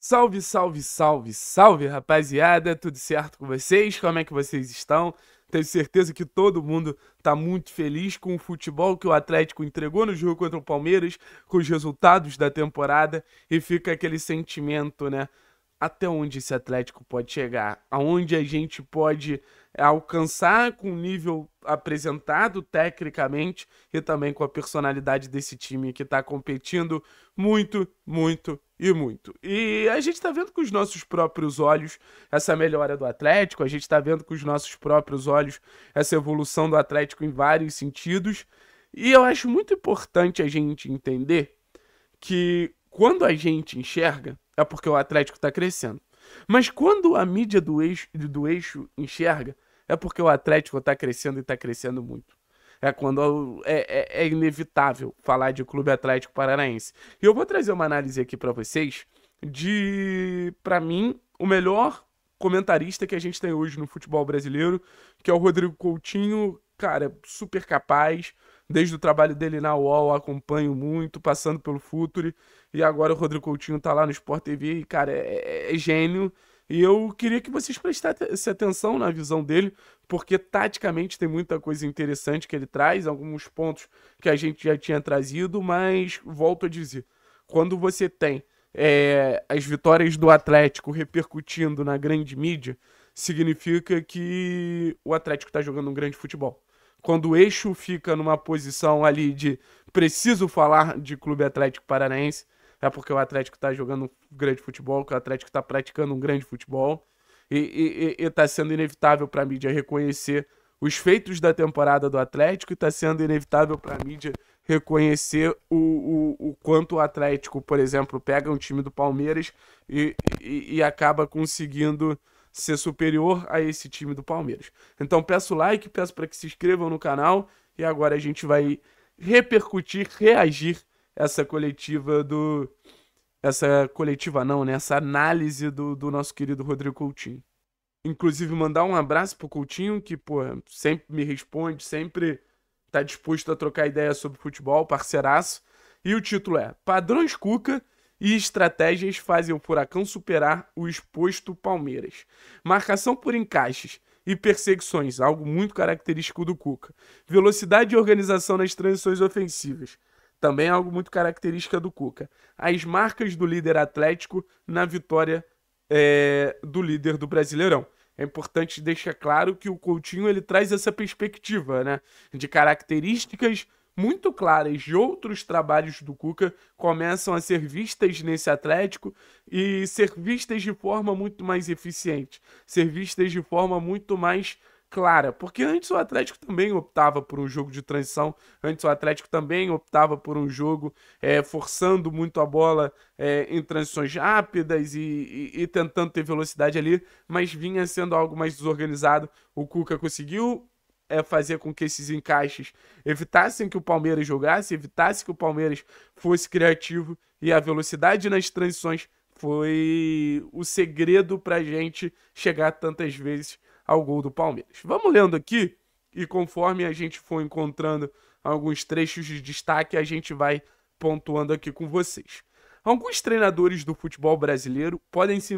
Salve, salve, salve, salve, rapaziada! Tudo certo com vocês? Como é que vocês estão? Tenho certeza que todo mundo tá muito feliz com o futebol que o Atlético entregou no jogo contra o Palmeiras, com os resultados da temporada e fica aquele sentimento, né? Até onde esse Atlético pode chegar? Aonde a gente pode alcançar com o nível apresentado tecnicamente e também com a personalidade desse time que está competindo muito, muito, e muito. E a gente está vendo com os nossos próprios olhos essa melhora do Atlético, a gente está vendo com os nossos próprios olhos essa evolução do Atlético em vários sentidos. E eu acho muito importante a gente entender que quando a gente enxerga, é porque o Atlético está crescendo. Mas quando a mídia do eixo, do eixo enxerga, é porque o Atlético está crescendo e está crescendo muito. É quando é, é, é inevitável falar de Clube Atlético Paranaense. E eu vou trazer uma análise aqui para vocês de, para mim, o melhor comentarista que a gente tem hoje no futebol brasileiro, que é o Rodrigo Coutinho, cara, super capaz. Desde o trabalho dele na UOL, acompanho muito, passando pelo Futuri. E agora o Rodrigo Coutinho tá lá no Sport TV e, cara, é, é, é gênio. E eu queria que vocês prestassem atenção na visão dele, porque taticamente tem muita coisa interessante que ele traz, alguns pontos que a gente já tinha trazido, mas volto a dizer, quando você tem é, as vitórias do Atlético repercutindo na grande mídia, significa que o Atlético está jogando um grande futebol. Quando o eixo fica numa posição ali de preciso falar de Clube Atlético Paranaense, é porque o Atlético está jogando um grande futebol, que o Atlético está praticando um grande futebol. E está sendo inevitável para a mídia reconhecer os feitos da temporada do Atlético e está sendo inevitável para a mídia reconhecer o, o, o, quanto o Atlético, por exemplo, pega um time do Palmeiras e, e, e acaba conseguindo ser superior a esse time do Palmeiras. Então peço like, peço para que se inscrevam no canal e agora a gente vai repercutir, reagir essa coletiva do. Essa coletiva não, né? Essa análise do, do nosso querido Rodrigo Coutinho. Inclusive, mandar um abraço pro Coutinho, que, pô, sempre me responde, sempre tá disposto a trocar ideias sobre futebol, parceiraço. E o título é Padrões Cuca e estratégias fazem o Furacão superar o exposto Palmeiras. Marcação por encaixes e perseguições, algo muito característico do Cuca. Velocidade e organização nas transições ofensivas. Também é algo muito característica do Cuca. As marcas do líder atlético na vitória é, do líder do Brasileirão. É importante deixar claro que o Coutinho ele traz essa perspectiva, né? De características muito claras de outros trabalhos do Cuca começam a ser vistas nesse Atlético e ser vistas de forma muito mais eficiente, ser vistas de forma muito mais clara, porque antes o Atlético também optava por um jogo de transição, antes o Atlético também optava por um jogo é, forçando muito a bola é, em transições rápidas e, e, e, tentando ter velocidade ali, mas vinha sendo algo mais desorganizado. O Cuca conseguiu é, fazer com que esses encaixes evitassem que o Palmeiras jogasse, evitasse que o Palmeiras fosse criativo e a velocidade nas transições foi o segredo para a gente chegar tantas vezes ao gol do Palmeiras. Vamos lendo aqui e conforme a gente for encontrando alguns trechos de destaque, a gente vai pontuando aqui com vocês. Alguns treinadores do futebol brasileiro podem se,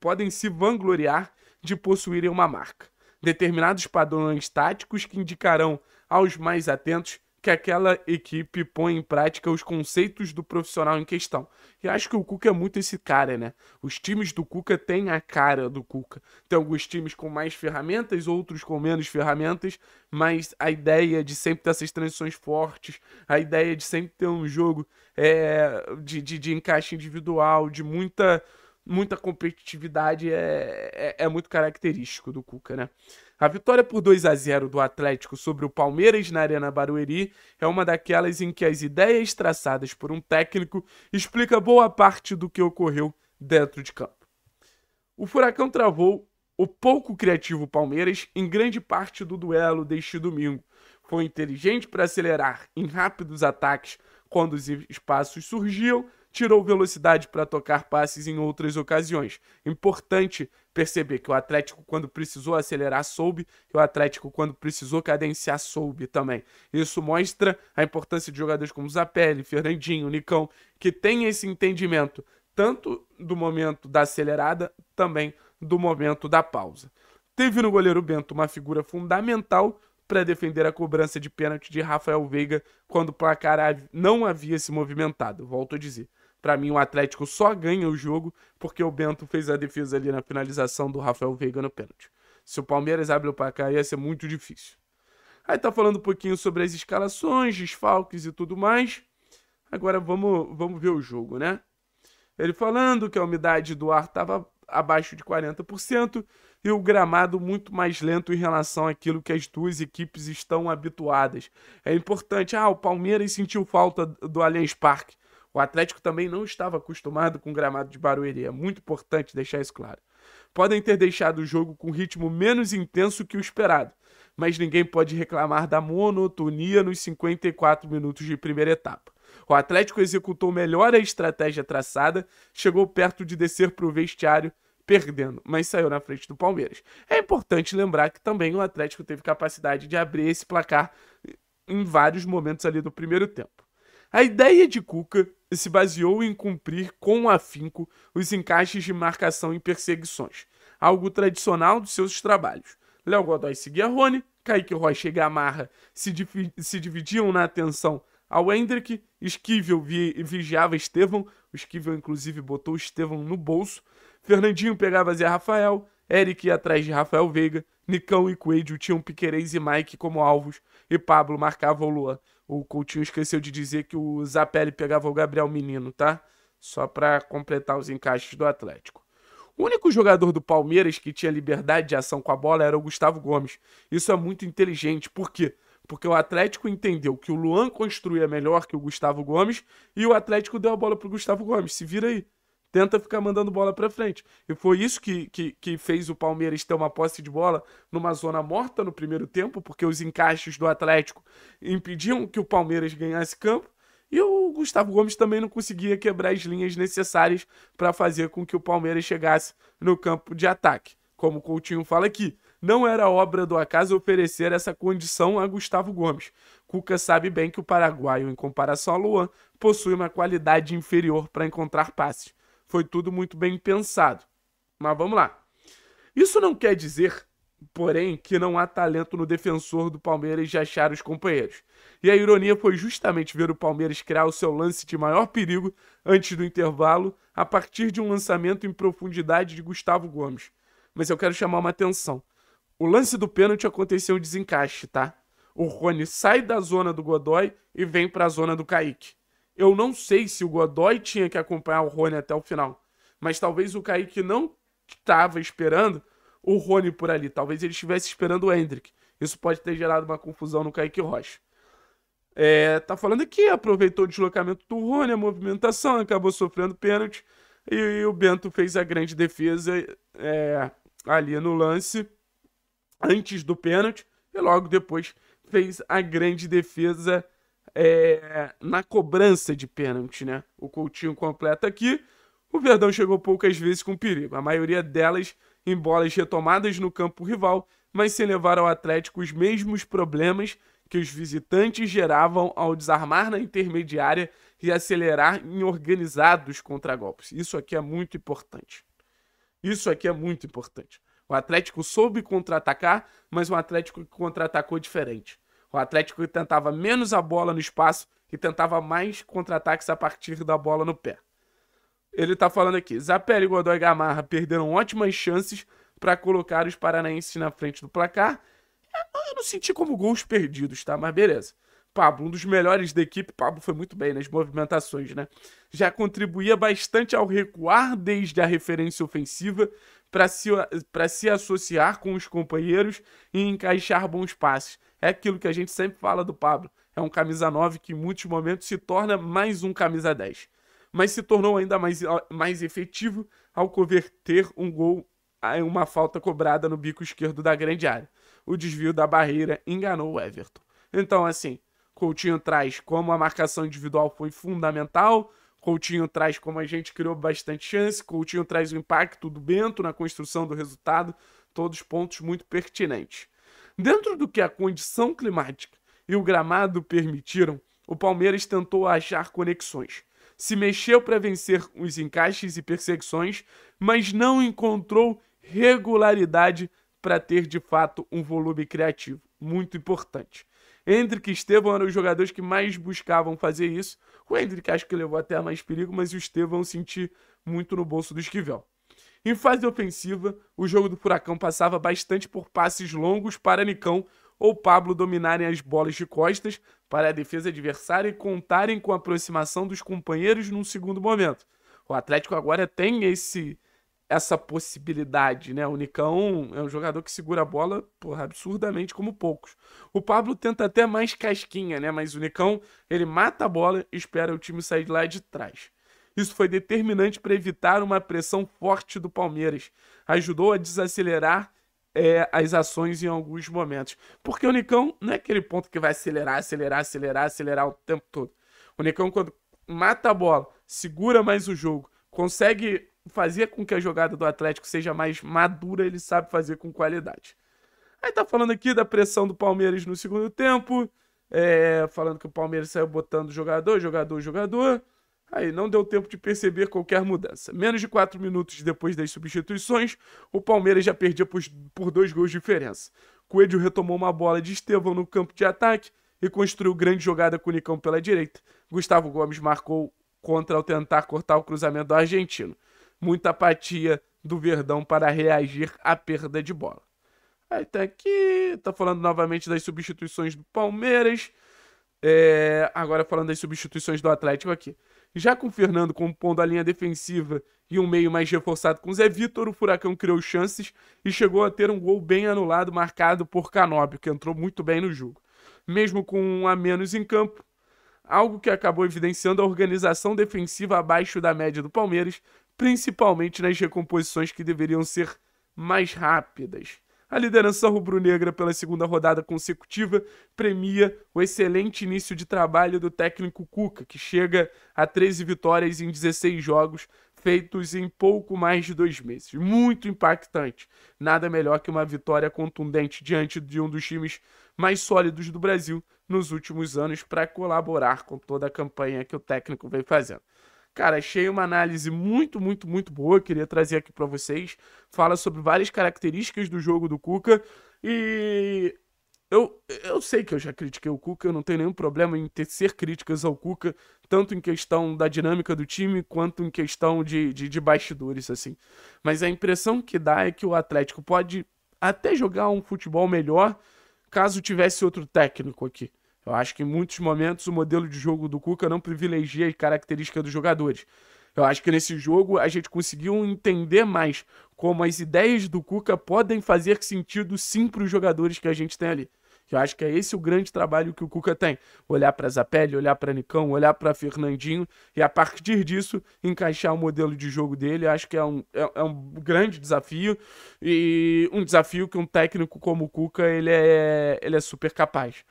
podem se vangloriar de possuírem uma marca. Determinados padrões táticos que indicarão aos mais atentos que aquela equipe põe em prática os conceitos do profissional em questão. E acho que o Cuca é muito esse cara, né? Os times do Cuca têm a cara do Cuca. Tem alguns times com mais ferramentas, outros com menos ferramentas, mas a ideia de sempre ter essas transições fortes, a ideia de sempre ter um jogo é, de, de, de encaixe individual, de muita, muita competitividade, é, é, é muito característico do Cuca, né? A vitória por 2 a 0 do Atlético sobre o Palmeiras na Arena Barueri é uma daquelas em que as ideias traçadas por um técnico explica boa parte do que ocorreu dentro de campo. O Furacão travou o pouco criativo Palmeiras em grande parte do duelo deste domingo. Foi inteligente para acelerar em rápidos ataques quando os espaços surgiam tirou velocidade para tocar passes em outras ocasiões. Importante perceber que o Atlético, quando precisou acelerar, soube, e o Atlético, quando precisou cadenciar, soube também. Isso mostra a importância de jogadores como Zapelli, Fernandinho, Nicão, que tem esse entendimento tanto do momento da acelerada, também do momento da pausa. Teve no goleiro Bento uma figura fundamental para defender a cobrança de pênalti de Rafael Veiga quando o placar não havia se movimentado. Volto a dizer, para mim, o Atlético só ganha o jogo porque o Bento fez a defesa ali na finalização do Rafael Veiga no pênalti. Se o Palmeiras abre o placar, ia ser muito difícil. Aí tá falando um pouquinho sobre as escalações, desfalques e tudo mais. Agora vamos, vamos ver o jogo, né? Ele falando que a umidade do ar estava abaixo de 40% e o gramado muito mais lento em relação àquilo que as duas equipes estão habituadas. É importante, ah, o Palmeiras sentiu falta do Allianz Parque. O Atlético também não estava acostumado com o gramado de Barueri, é muito importante deixar isso claro. Podem ter deixado o jogo com um ritmo menos intenso que o esperado, mas ninguém pode reclamar da monotonia nos 54 minutos de primeira etapa. O Atlético executou melhor a estratégia traçada, chegou perto de descer para o vestiário perdendo, mas saiu na frente do Palmeiras. É importante lembrar que também o Atlético teve capacidade de abrir esse placar em vários momentos ali do primeiro tempo. A ideia de Cuca se baseou em cumprir com afinco os encaixes de marcação e perseguições, algo tradicional dos seus trabalhos. Léo Godoy seguia Rony, Kaique Rocha e Gamarra se, se dividiam na atenção ao Hendrick, Esquivel vi vigiava Estevão, o Esquivel inclusive botou Estevão no bolso, Fernandinho pegava Zé Rafael, Eric ia atrás de Rafael Veiga, Nicão e Coelho tinham Piquerez e Mike como alvos, e Pablo marcava o Luan. O Coutinho esqueceu de dizer que o Zapelli pegava o Gabriel Menino, tá? Só para completar os encaixes do Atlético. O único jogador do Palmeiras que tinha liberdade de ação com a bola era o Gustavo Gomes. Isso é muito inteligente. Por quê? Porque o Atlético entendeu que o Luan construía melhor que o Gustavo Gomes e o Atlético deu a bola pro Gustavo Gomes. Se vira aí tenta ficar mandando bola para frente. E foi isso que, que, que, fez o Palmeiras ter uma posse de bola numa zona morta no primeiro tempo, porque os encaixes do Atlético impediam que o Palmeiras ganhasse campo. E o Gustavo Gomes também não conseguia quebrar as linhas necessárias para fazer com que o Palmeiras chegasse no campo de ataque. Como o Coutinho fala aqui, não era obra do acaso oferecer essa condição a Gustavo Gomes. Cuca sabe bem que o paraguaio, em comparação a Luan, possui uma qualidade inferior para encontrar passes. Foi tudo muito bem pensado. Mas vamos lá. Isso não quer dizer, porém, que não há talento no defensor do Palmeiras de achar os companheiros. E a ironia foi justamente ver o Palmeiras criar o seu lance de maior perigo antes do intervalo, a partir de um lançamento em profundidade de Gustavo Gomes. Mas eu quero chamar uma atenção. O lance do pênalti aconteceu em desencaixe, tá? O Rony sai da zona do Godoy e vem para a zona do Kaique. Eu não sei se o Godoy tinha que acompanhar o Rony até o final. Mas talvez o Kaique não estava esperando o Rony por ali. Talvez ele estivesse esperando o Hendrick. Isso pode ter gerado uma confusão no Kaique Rocha. É, tá falando aqui, aproveitou o deslocamento do Rony, a movimentação, acabou sofrendo pênalti. E, e o Bento fez a grande defesa é, ali no lance, antes do pênalti, e logo depois fez a grande defesa é, na cobrança de pênalti, né? O Coutinho completa aqui. O Verdão chegou poucas vezes com perigo, a maioria delas em bolas retomadas no campo rival, mas sem levar ao Atlético os mesmos problemas que os visitantes geravam ao desarmar na intermediária e acelerar em organizados contragolpes. Isso aqui é muito importante. Isso aqui é muito importante. O Atlético soube contra-atacar, mas o Atlético contra-atacou diferente. O Atlético tentava menos a bola no espaço e tentava mais contra-ataques a partir da bola no pé. Ele está falando aqui: Zapelli, Godoy e Gamarra perderam ótimas chances para colocar os paranaenses na frente do placar. É, eu não senti como gols perdidos, tá? Mas beleza. Pablo, um dos melhores da equipe, Pablo foi muito bem nas movimentações, né? Já contribuía bastante ao recuar desde a referência ofensiva para se, pra se associar com os companheiros e encaixar bons passes. É aquilo que a gente sempre fala do Pablo. É um camisa 9 que em muitos momentos se torna mais um camisa 10. Mas se tornou ainda mais, ah, mais efetivo ao converter um gol em uma falta cobrada no bico esquerdo da grande área. O desvio da barreira enganou o Everton. Então, assim, Coutinho traz como a marcação individual foi fundamental, Coutinho traz como a gente criou bastante chance, Coutinho traz o impacto do Bento na construção do resultado, todos pontos muito pertinentes. Dentro do que a condição climática e o gramado permitiram, o Palmeiras tentou achar conexões. Se mexeu para vencer os encaixes e perseguições, mas não encontrou regularidade para ter de fato um volume criativo, muito importante. Hendrick e Estevão eram os jogadores que mais buscavam fazer isso. O Hendrick acho que levou até mais perigo, mas o Estevão senti muito no bolso do Esquivel. Em fase ofensiva, o jogo do Furacão passava bastante por passes longos para Nicão ou Pablo dominarem as bolas de costas para a defesa adversária e contarem com a aproximação dos companheiros num segundo momento. O Atlético agora tem esse essa possibilidade, né? O Nicão é um jogador que segura a bola porra, absurdamente como poucos. O Pablo tenta até mais casquinha, né? Mas o Nicão, ele mata a bola e espera o time sair de lá de trás. Isso foi determinante para evitar uma pressão forte do Palmeiras. Ajudou a desacelerar é, as ações em alguns momentos. Porque o Nicão não é aquele ponto que vai acelerar, acelerar, acelerar, acelerar o tempo todo. O Nicão, quando mata a bola, segura mais o jogo, consegue fazer com que a jogada do Atlético seja mais madura, ele sabe fazer com qualidade. Aí tá falando aqui da pressão do Palmeiras no segundo tempo, é, falando que o Palmeiras saiu botando jogador, jogador, jogador. Aí não deu tempo de perceber qualquer mudança. Menos de 4 minutos depois das substituições, o Palmeiras já perdia por dois gols de diferença. Coelho retomou uma bola de Estevão no campo de ataque e construiu grande jogada com o Nicão pela direita. Gustavo Gomes marcou contra ao tentar cortar o cruzamento do argentino. Muita apatia do Verdão para reagir à perda de bola. Aí tá aqui, tá falando novamente das substituições do Palmeiras. É, agora falando das substituições do Atlético aqui. Já com o Fernando compondo a linha defensiva e um meio mais reforçado com o Zé Vitor, o Furacão criou chances e chegou a ter um gol bem anulado marcado por Canóbio, que entrou muito bem no jogo. Mesmo com um a menos em campo, algo que acabou evidenciando a organização defensiva abaixo da média do Palmeiras, principalmente nas recomposições que deveriam ser mais rápidas. A liderança rubro-negra pela segunda rodada consecutiva premia o excelente início de trabalho do técnico Cuca, que chega a 13 vitórias em 16 jogos, feitos em pouco mais de dois meses. Muito impactante. Nada melhor que uma vitória contundente diante de um dos times mais sólidos do Brasil nos últimos anos para colaborar com toda a campanha que o técnico vem fazendo. Cara, achei uma análise muito, muito, muito boa. Queria trazer aqui para vocês. Fala sobre várias características do jogo do Cuca. E eu, eu sei que eu já critiquei o Cuca, eu não tenho nenhum problema em tecer críticas ao Cuca, tanto em questão da dinâmica do time, quanto em questão de, de, de bastidores, assim. Mas a impressão que dá é que o Atlético pode até jogar um futebol melhor caso tivesse outro técnico aqui. Eu acho que em muitos momentos o modelo de jogo do Cuca não privilegia as características dos jogadores. Eu acho que nesse jogo a gente conseguiu entender mais como as ideias do Cuca podem fazer sentido sim para os jogadores que a gente tem ali. Eu acho que é esse o grande trabalho que o Cuca tem. Olhar para Zapelli, olhar para Nicão, olhar para Fernandinho e, a partir disso, encaixar o modelo de jogo dele. Eu acho que é um, é, é, um grande desafio e um desafio que um técnico como o Cuca ele é, ele é super capaz.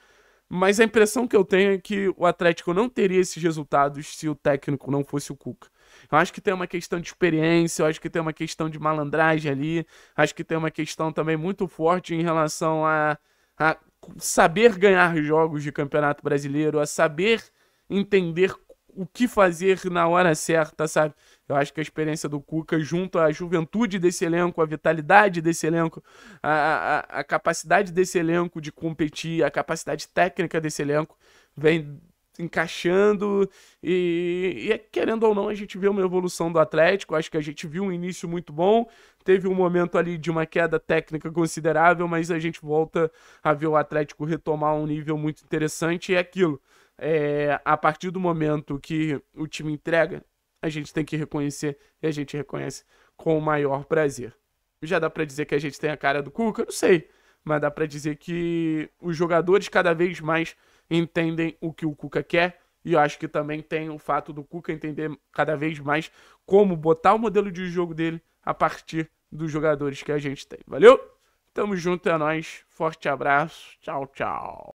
Mas a impressão que eu tenho é que o Atlético não teria esses resultados se o técnico não fosse o Cuca. Eu acho que tem uma questão de experiência, eu acho que tem uma questão de malandragem ali, acho que tem uma questão também muito forte em relação a, a saber ganhar jogos de Campeonato Brasileiro, a saber entender o que fazer na hora certa, sabe? Eu acho que a experiência do Cuca, junto à juventude desse elenco, a vitalidade desse elenco, a a capacidade desse elenco de competir, a capacidade técnica desse elenco, vem encaixando e, e, é querendo ou não a gente vê uma evolução do Atlético, acho que a gente viu um início muito bom, teve um momento ali de uma queda técnica considerável, mas a gente volta a ver o Atlético retomar um nível muito interessante e é aquilo é, a partir do momento que o time entrega, a gente tem que reconhecer e a gente reconhece com o maior prazer. Já dá para dizer que a gente tem a cara do Cuca? Não sei, mas dá para dizer que os jogadores cada vez mais entendem o que o Cuca quer. E eu acho que também tem o fato do Cuca entender cada vez mais como botar o modelo de jogo dele a partir dos jogadores que a gente tem. Valeu? Tamo junto, é nóis. Forte abraço. Tchau, tchau.